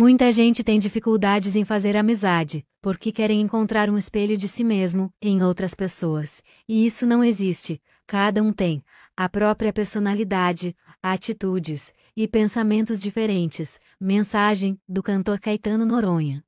Muita gente tem dificuldades em fazer amizade, porque querem encontrar um espelho de si mesmo, em outras pessoas, e isso não existe, cada um tem a própria personalidade, atitudes e pensamentos diferentes. Mensagem do cantor Caetano Noronha.